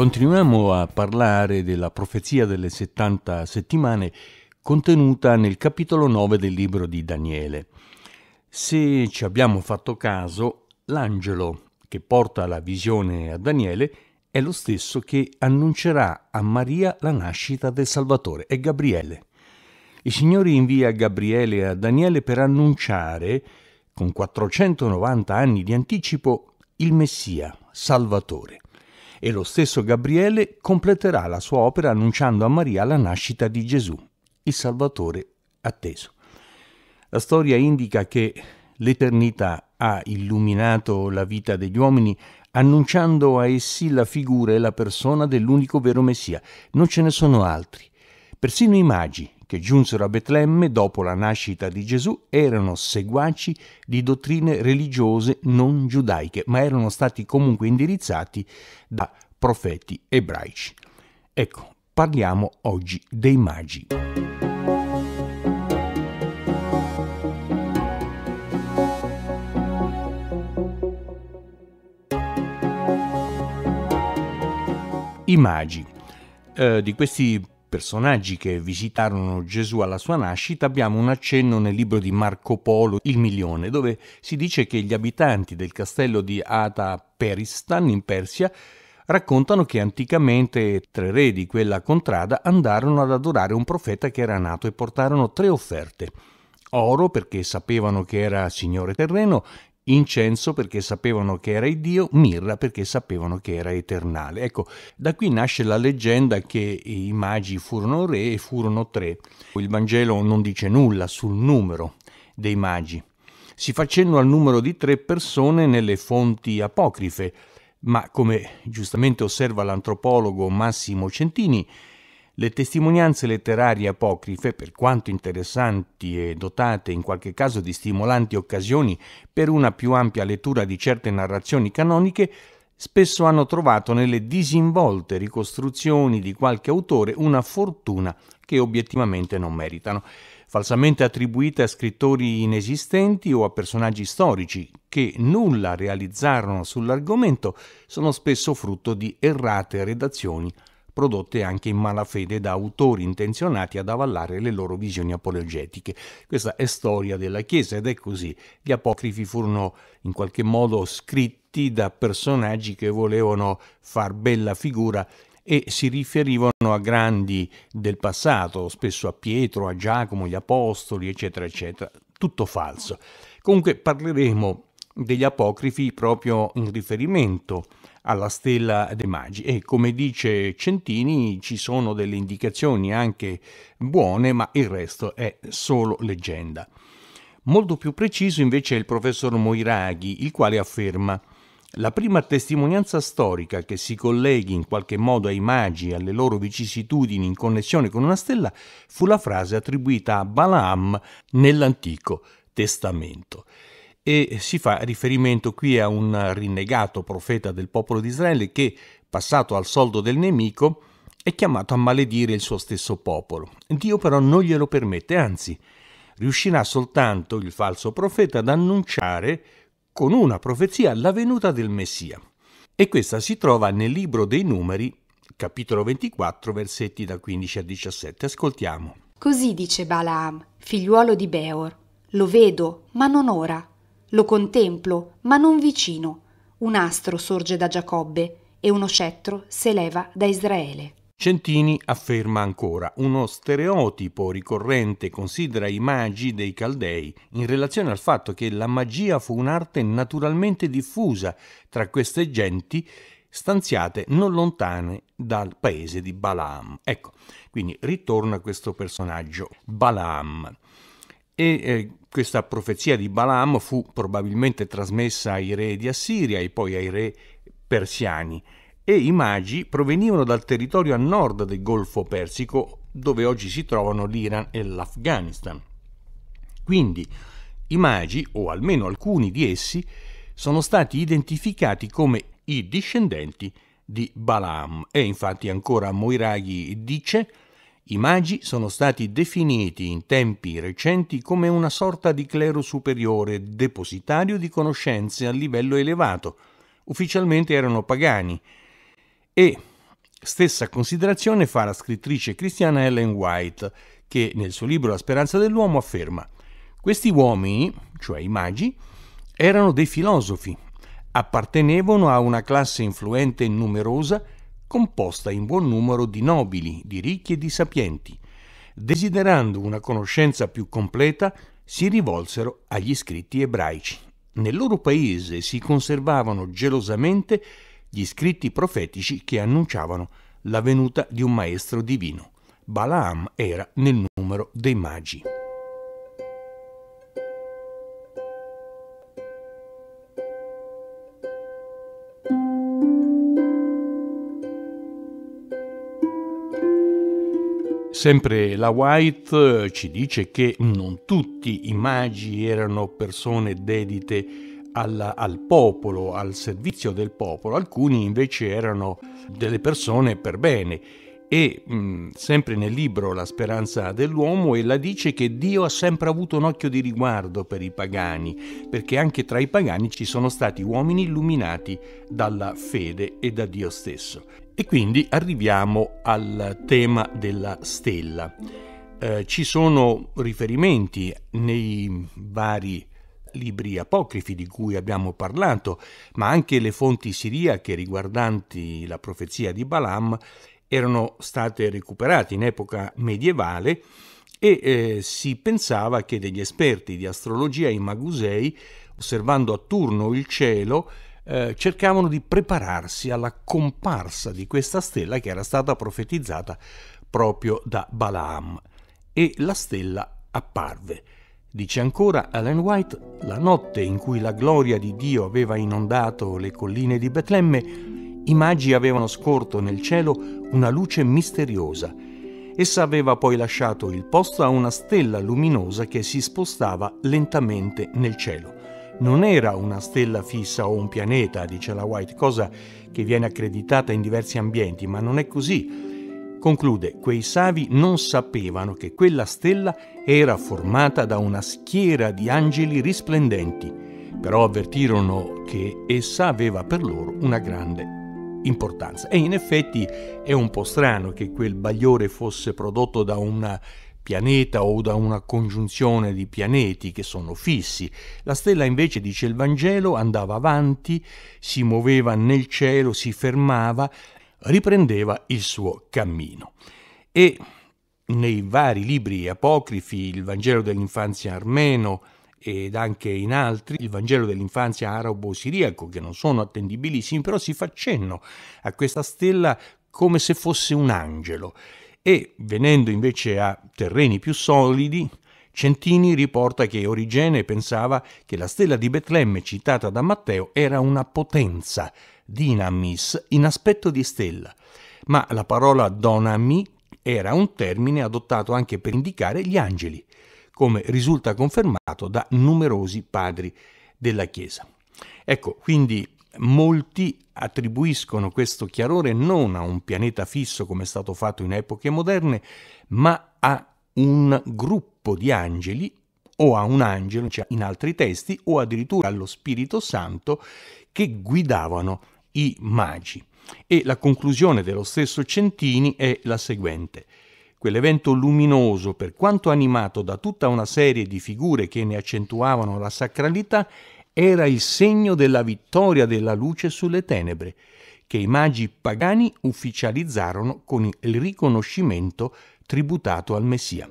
Continuiamo a parlare della profezia delle 70 settimane contenuta nel capitolo 9 del libro di Daniele. Se ci abbiamo fatto caso, l'angelo che porta la visione a Daniele è lo stesso che annuncerà a Maria la nascita del Salvatore, è Gabriele. Il Signore invia Gabriele a Daniele per annunciare, con 490 anni di anticipo, il Messia, Salvatore e lo stesso Gabriele completerà la sua opera annunciando a Maria la nascita di Gesù, il Salvatore atteso. La storia indica che l'eternità ha illuminato la vita degli uomini annunciando a essi la figura e la persona dell'unico vero Messia. Non ce ne sono altri. Persino i magi, che giunsero a Betlemme dopo la nascita di Gesù erano seguaci di dottrine religiose non giudaiche, ma erano stati comunque indirizzati da profeti ebraici. Ecco, parliamo oggi dei magi. I magi. Eh, di questi personaggi che visitarono Gesù alla sua nascita abbiamo un accenno nel libro di Marco Polo, Il Milione, dove si dice che gli abitanti del castello di Ata Peristan in Persia raccontano che anticamente tre re di quella contrada andarono ad adorare un profeta che era nato e portarono tre offerte. Oro perché sapevano che era signore terreno incenso perché sapevano che era il Dio, mirra perché sapevano che era eternale. Ecco, da qui nasce la leggenda che i magi furono re e furono tre. Il Vangelo non dice nulla sul numero dei magi. Si facendo al numero di tre persone nelle fonti apocrife, ma come giustamente osserva l'antropologo Massimo Centini, le testimonianze letterarie apocrife, per quanto interessanti e dotate in qualche caso di stimolanti occasioni per una più ampia lettura di certe narrazioni canoniche, spesso hanno trovato nelle disinvolte ricostruzioni di qualche autore una fortuna che obiettivamente non meritano, falsamente attribuite a scrittori inesistenti o a personaggi storici che nulla realizzarono sull'argomento, sono spesso frutto di errate redazioni prodotte anche in malafede da autori intenzionati ad avallare le loro visioni apologetiche. Questa è storia della Chiesa ed è così. Gli apocrifi furono in qualche modo scritti da personaggi che volevano far bella figura e si riferivano a grandi del passato, spesso a Pietro, a Giacomo, gli Apostoli, eccetera, eccetera. Tutto falso. Comunque parleremo degli apocrifi proprio in riferimento a alla stella dei Magi e come dice Centini ci sono delle indicazioni anche buone ma il resto è solo leggenda. Molto più preciso invece è il professor Moiraghi il quale afferma la prima testimonianza storica che si colleghi in qualche modo ai magi e alle loro vicissitudini in connessione con una stella fu la frase attribuita a Balaam nell'Antico Testamento e si fa riferimento qui a un rinnegato profeta del popolo di Israele che, passato al soldo del nemico, è chiamato a maledire il suo stesso popolo. Dio però non glielo permette, anzi, riuscirà soltanto il falso profeta ad annunciare con una profezia la venuta del Messia. E questa si trova nel libro dei numeri, capitolo 24, versetti da 15 a 17. Ascoltiamo. Così dice Balaam, figliuolo di Beor, lo vedo, ma non ora, lo contemplo, ma non vicino. Un astro sorge da Giacobbe e uno scettro se leva da Israele. Centini afferma ancora, uno stereotipo ricorrente considera i magi dei Caldei in relazione al fatto che la magia fu un'arte naturalmente diffusa tra queste genti stanziate non lontane dal paese di Balaam. Ecco, quindi ritorna questo personaggio, Balaam e eh, questa profezia di Balaam fu probabilmente trasmessa ai re di Assiria e poi ai re persiani e i magi provenivano dal territorio a nord del Golfo Persico dove oggi si trovano l'Iran e l'Afghanistan. Quindi i magi, o almeno alcuni di essi, sono stati identificati come i discendenti di Balaam e infatti ancora Moiraghi dice i magi sono stati definiti in tempi recenti come una sorta di clero superiore, depositario di conoscenze a livello elevato. Ufficialmente erano pagani. E stessa considerazione fa la scrittrice cristiana Ellen White, che nel suo libro La speranza dell'uomo afferma questi uomini, cioè i magi, erano dei filosofi, appartenevano a una classe influente e numerosa composta in buon numero di nobili, di ricchi e di sapienti. Desiderando una conoscenza più completa, si rivolsero agli scritti ebraici. Nel loro paese si conservavano gelosamente gli scritti profetici che annunciavano la venuta di un maestro divino. Balaam era nel numero dei magi. Sempre la White eh, ci dice che non tutti i magi erano persone dedite al, al, popolo, al servizio del popolo, alcuni invece erano delle persone per bene. E mh, mm, sempre nel libro La speranza dell'uomo, ella dice che Dio ha sempre avuto un occhio di riguardo per i pagani, perché anche tra i pagani ci sono stati uomini illuminati dalla fede e da Dio stesso. E quindi arriviamo al tema della stella. Eh, ci sono riferimenti nei vari libri apocrifi di cui abbiamo parlato, ma anche le fonti siriache riguardanti la profezia di Balaam erano state recuperate in epoca medievale e eh, si pensava che degli esperti di astrologia i magusei, osservando a turno il cielo, eh, cercavano di prepararsi alla comparsa di questa stella che era stata profetizzata proprio da Balaam. E la stella apparve. Dice ancora Ellen White, la notte in cui la gloria di Dio aveva inondato le colline di Betlemme, i magi avevano scorto nel cielo una luce misteriosa. Essa aveva poi lasciato il posto a una stella luminosa che si spostava lentamente nel cielo non era una stella fissa o un pianeta, dice la White, cosa che viene accreditata in diversi ambienti, ma non è così. Conclude, quei savi non sapevano che quella stella era formata da una schiera di angeli risplendenti, però avvertirono che essa aveva per loro una grande importanza. E in effetti è un po' strano che quel bagliore fosse prodotto da una pianeta o da una congiunzione di pianeti che sono fissi. La stella invece, dice il Vangelo, andava avanti, si muoveva nel cielo, si fermava, riprendeva il suo cammino. E nei vari libri apocrifi, il Vangelo dell'infanzia armeno, ed anche in altri, il Vangelo dell'infanzia arabo-siriaco, che non sono attendibilissimi, però si fa cenno a questa stella come se fosse un angelo e venendo invece a terreni più solidi, Centini riporta che Origene pensava che la stella di Betlemme citata da Matteo era una potenza, dinamis, in aspetto di stella, ma la parola donami era un termine adottato anche per indicare gli angeli, come risulta confermato da numerosi padri della Chiesa. Ecco, quindi Molti attribuiscono questo chiarore non a un pianeta fisso come è stato fatto in epoche moderne, ma a un gruppo di angeli o a un angelo, cioè in altri testi, o addirittura allo Spirito Santo che guidavano i magi. E la conclusione dello stesso Centini è la seguente. Quell'evento luminoso, per quanto animato da tutta una serie di figure che ne accentuavano la sacralità, era il segno della vittoria della luce sulle tenebre, che i magi pagani ufficializzarono con il riconoscimento tributato al Messia.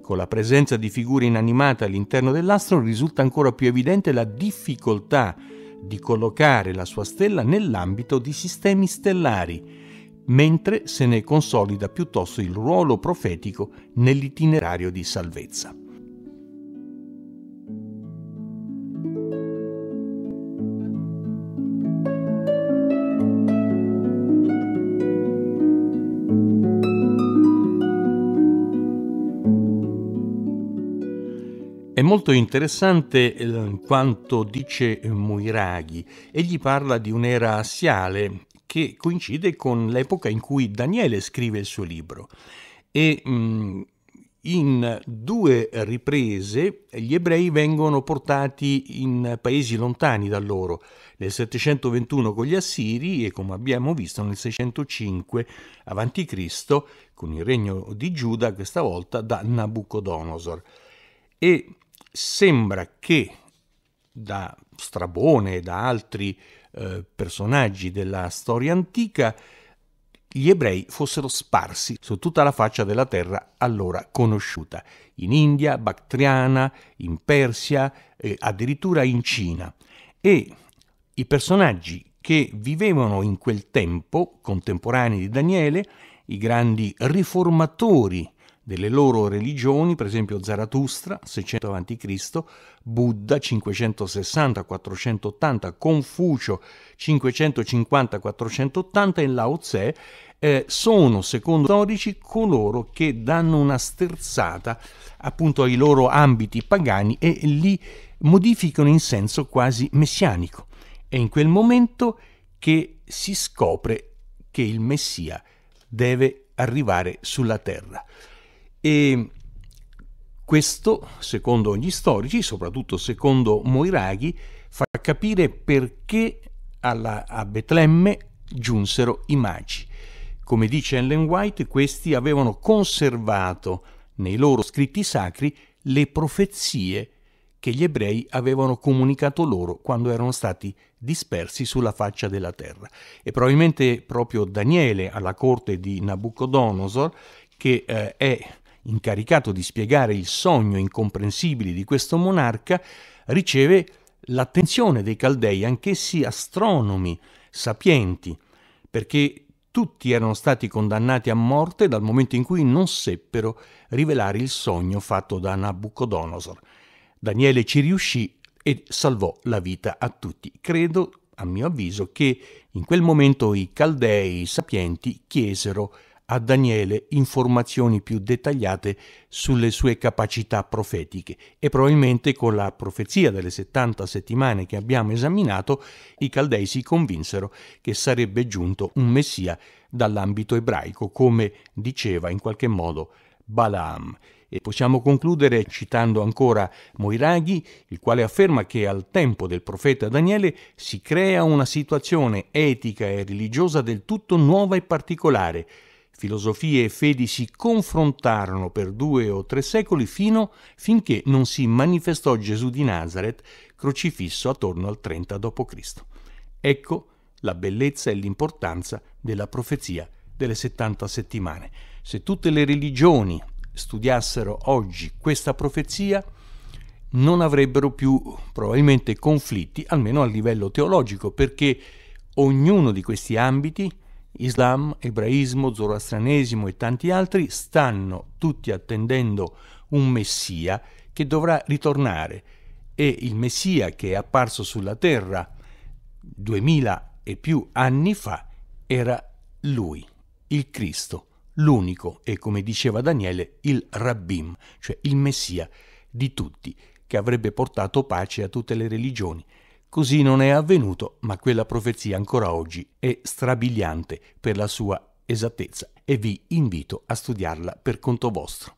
Con la presenza di figure inanimate all'interno dell'astro risulta ancora più evidente la difficoltà di collocare la sua stella nell'ambito di sistemi stellari, mentre se ne consolida piuttosto il ruolo profetico nell'itinerario di salvezza. molto interessante eh, quanto dice eh, Muiraghi. Egli parla di un'era assiale che coincide con l'epoca in cui Daniele scrive il suo libro. E mm, in due riprese gli ebrei vengono portati in paesi lontani da loro, nel 721 con gli Assiri e come abbiamo visto nel 605 a.C. con il regno di Giuda, questa volta da Nabucodonosor. E sembra che da Strabone e da altri eh, personaggi della storia antica gli ebrei fossero sparsi su tutta la faccia della terra allora conosciuta, in India, Bactriana, in Persia, eh, addirittura in Cina. E i personaggi che vivevano in quel tempo, contemporanei di Daniele, i grandi riformatori delle loro religioni, per esempio Zarathustra 600 a.C., Buddha 560-480, Confucio 550-480 e Lao Tse, eh, sono, secondo gli storici, coloro che danno una sterzata appunto ai loro ambiti pagani e li modificano in senso quasi messianico. È in quel momento che si scopre che il Messia deve arrivare sulla terra. E questo, secondo gli storici, soprattutto secondo Moiraghi, fa capire perché alla, a Betlemme giunsero i magi. Come dice Ellen White, questi avevano conservato nei loro scritti sacri le profezie che gli ebrei avevano comunicato loro quando erano stati dispersi sulla faccia della terra. E probabilmente proprio Daniele alla corte di Nabucodonosor, che eh, è incaricato di spiegare il sogno incomprensibile di questo monarca, riceve l'attenzione dei Caldei, anch'essi astronomi sapienti, perché tutti erano stati condannati a morte dal momento in cui non seppero rivelare il sogno fatto da Nabucodonosor. Daniele ci riuscì e salvò la vita a tutti. Credo, a mio avviso, che in quel momento i Caldei sapienti chiesero a Daniele informazioni più dettagliate sulle sue capacità profetiche e probabilmente con la profezia delle 70 settimane che abbiamo esaminato i Caldei si convinsero che sarebbe giunto un Messia dall'ambito ebraico, come diceva in qualche modo Balaam. E possiamo concludere citando ancora Moiraghi, il quale afferma che al tempo del profeta Daniele si crea una situazione etica e religiosa del tutto nuova e particolare, Filosofie e fedi si confrontarono per due o tre secoli fino finché non si manifestò Gesù di Nazareth crocifisso attorno al 30 d.C. Ecco la bellezza e l'importanza della profezia delle 70 settimane. Se tutte le religioni studiassero oggi questa profezia, non avrebbero più probabilmente conflitti, almeno a livello teologico, perché ognuno di questi ambiti Islam, ebraismo, zoroastrianesimo e tanti altri stanno tutti attendendo un Messia che dovrà ritornare e il Messia che è apparso sulla terra duemila e più anni fa era lui, il Cristo, l'unico e come diceva Daniele il Rabbim, cioè il Messia di tutti, che avrebbe portato pace a tutte le religioni Così non è avvenuto, ma quella profezia ancora oggi è strabiliante per la sua esattezza e vi invito a studiarla per conto vostro.